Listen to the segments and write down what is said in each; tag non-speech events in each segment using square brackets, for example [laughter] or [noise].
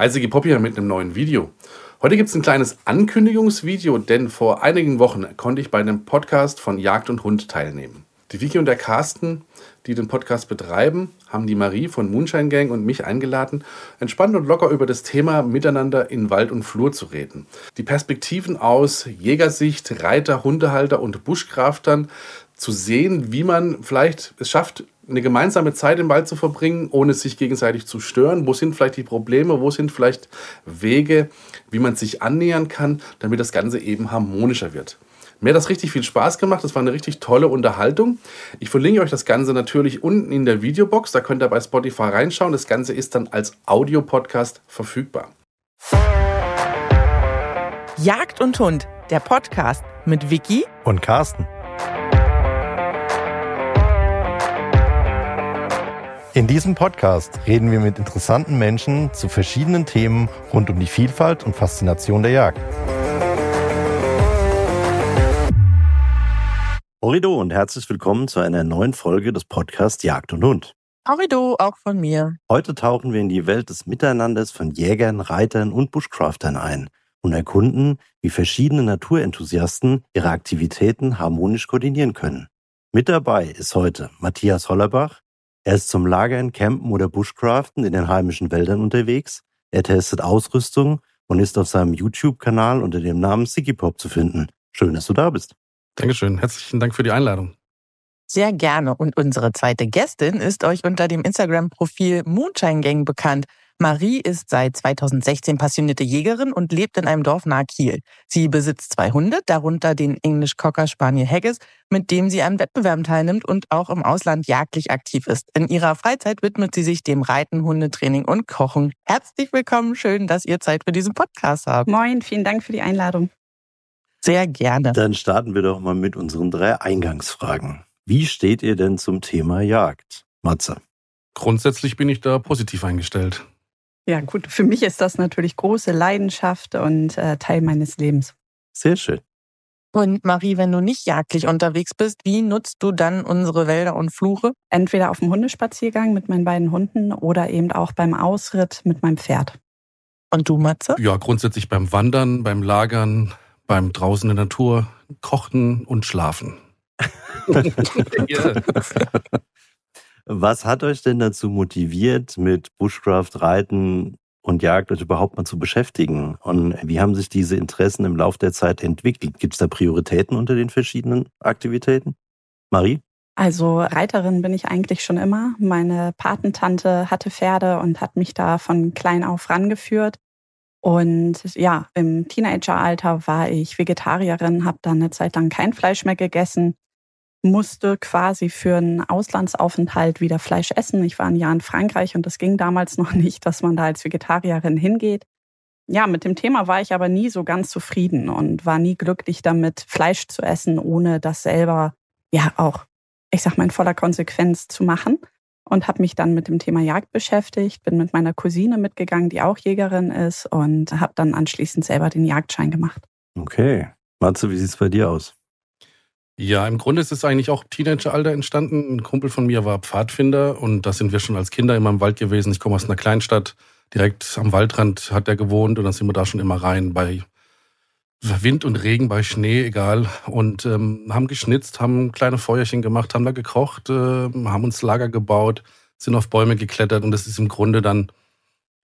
Heise also Poppy hier mit einem neuen Video. Heute gibt es ein kleines Ankündigungsvideo, denn vor einigen Wochen konnte ich bei einem Podcast von Jagd und Hund teilnehmen. Die Vicky und der Carsten, die den Podcast betreiben, haben die Marie von Moonshine Gang und mich eingeladen, entspannt und locker über das Thema Miteinander in Wald und Flur zu reden. Die Perspektiven aus Jägersicht, Reiter, Hundehalter und Buschkraftern zu sehen, wie man vielleicht es schafft, eine gemeinsame Zeit im Wald zu verbringen, ohne sich gegenseitig zu stören? Wo sind vielleicht die Probleme? Wo sind vielleicht Wege, wie man sich annähern kann, damit das Ganze eben harmonischer wird? Mir hat das richtig viel Spaß gemacht. Das war eine richtig tolle Unterhaltung. Ich verlinke euch das Ganze natürlich unten in der Videobox. Da könnt ihr bei Spotify reinschauen. Das Ganze ist dann als Audiopodcast verfügbar. Jagd und Hund, der Podcast mit Vicky und Carsten. In diesem Podcast reden wir mit interessanten Menschen zu verschiedenen Themen rund um die Vielfalt und Faszination der Jagd. Orido und herzlich willkommen zu einer neuen Folge des Podcasts Jagd und Hund. Orido, auch von mir. Heute tauchen wir in die Welt des Miteinanders von Jägern, Reitern und Bushcraftern ein und erkunden, wie verschiedene Naturenthusiasten ihre Aktivitäten harmonisch koordinieren können. Mit dabei ist heute Matthias Hollerbach, er ist zum Lagern, Campen oder Bushcraften in den heimischen Wäldern unterwegs. Er testet Ausrüstung und ist auf seinem YouTube-Kanal unter dem Namen Sigipop zu finden. Schön, dass du da bist. Dankeschön. Herzlichen Dank für die Einladung. Sehr gerne. Und unsere zweite Gästin ist euch unter dem Instagram-Profil Moonshine Gang bekannt. Marie ist seit 2016 passionierte Jägerin und lebt in einem Dorf nahe Kiel. Sie besitzt zwei Hunde, darunter den englisch Cocker Spaniel Haggis, mit dem sie an Wettbewerben teilnimmt und auch im Ausland jagdlich aktiv ist. In ihrer Freizeit widmet sie sich dem Reiten, Hundetraining und Kochen. Herzlich willkommen, schön, dass ihr Zeit für diesen Podcast habt. Moin, vielen Dank für die Einladung. Sehr gerne. Dann starten wir doch mal mit unseren drei Eingangsfragen. Wie steht ihr denn zum Thema Jagd? Matze. Grundsätzlich bin ich da positiv eingestellt. Ja, gut. Für mich ist das natürlich große Leidenschaft und äh, Teil meines Lebens. Sehr schön. Und Marie, wenn du nicht jagdlich unterwegs bist, wie nutzt du dann unsere Wälder und Flure? Entweder auf dem Hundespaziergang mit meinen beiden Hunden oder eben auch beim Ausritt mit meinem Pferd. Und du, Matze? Ja, grundsätzlich beim Wandern, beim Lagern, beim draußen in der Natur, Kochen und Schlafen. [laughs] [laughs] ja. Was hat euch denn dazu motiviert, mit Bushcraft, Reiten und Jagd euch überhaupt mal zu beschäftigen? Und wie haben sich diese Interessen im Laufe der Zeit entwickelt? Gibt es da Prioritäten unter den verschiedenen Aktivitäten? Marie? Also Reiterin bin ich eigentlich schon immer. Meine Patentante hatte Pferde und hat mich da von klein auf rangeführt. Und ja, im Teenageralter war ich Vegetarierin, habe dann eine Zeit lang kein Fleisch mehr gegessen musste quasi für einen Auslandsaufenthalt wieder Fleisch essen. Ich war ein Jahr in Frankreich und das ging damals [laughs] noch nicht, dass man da als Vegetarierin hingeht. Ja, mit dem Thema war ich aber nie so ganz zufrieden und war nie glücklich damit, Fleisch zu essen, ohne das selber ja auch, ich sag mal, in voller Konsequenz zu machen. Und habe mich dann mit dem Thema Jagd beschäftigt, bin mit meiner Cousine mitgegangen, die auch Jägerin ist und habe dann anschließend selber den Jagdschein gemacht. Okay. Matze, wie sieht es bei dir aus? Ja, im Grunde ist es eigentlich auch Teenageralter entstanden. Ein Kumpel von mir war Pfadfinder und da sind wir schon als Kinder immer im Wald gewesen. Ich komme aus einer Kleinstadt, direkt am Waldrand hat er gewohnt und dann sind wir da schon immer rein bei Wind und Regen, bei Schnee, egal. Und ähm, haben geschnitzt, haben kleine Feuerchen gemacht, haben da gekocht, äh, haben uns Lager gebaut, sind auf Bäume geklettert und das ist im Grunde dann,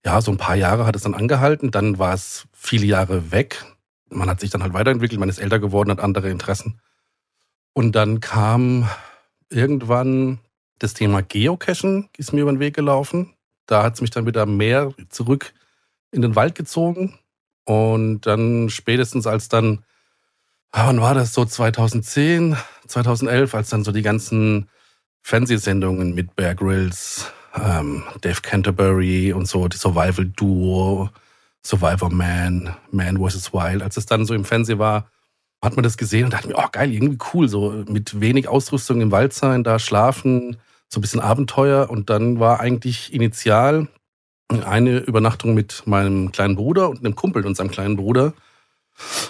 ja, so ein paar Jahre hat es dann angehalten. Dann war es viele Jahre weg. Man hat sich dann halt weiterentwickelt, man ist älter geworden, hat andere Interessen. Und dann kam irgendwann das Thema Geocachen, ist mir über den Weg gelaufen. Da hat es mich dann wieder mehr zurück in den Wald gezogen. Und dann spätestens als dann, ah, wann war das so, 2010, 2011, als dann so die ganzen Fernsehsendungen mit Bear Grylls, ähm, Dave Canterbury und so, die Survival Duo, Survivor Man, Man vs. Wild, als es dann so im Fernsehen war, hat man das gesehen und dachte mir, oh geil, irgendwie cool, so mit wenig Ausrüstung im Wald sein, da schlafen, so ein bisschen Abenteuer. Und dann war eigentlich initial eine Übernachtung mit meinem kleinen Bruder und einem Kumpel und seinem kleinen Bruder.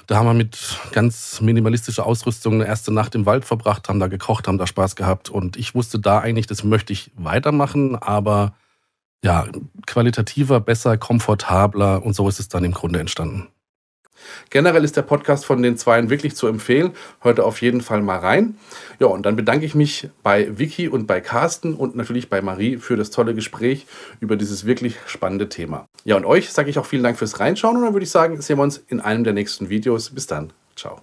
Da haben wir mit ganz minimalistischer Ausrüstung eine erste Nacht im Wald verbracht, haben da gekocht, haben da Spaß gehabt. Und ich wusste da eigentlich, das möchte ich weitermachen, aber ja, qualitativer, besser, komfortabler und so ist es dann im Grunde entstanden. Generell ist der Podcast von den Zweien wirklich zu empfehlen. Heute auf jeden Fall mal rein. Ja, und dann bedanke ich mich bei Vicky und bei Carsten und natürlich bei Marie für das tolle Gespräch über dieses wirklich spannende Thema. Ja, und euch sage ich auch vielen Dank fürs Reinschauen und dann würde ich sagen, sehen wir uns in einem der nächsten Videos. Bis dann. Ciao.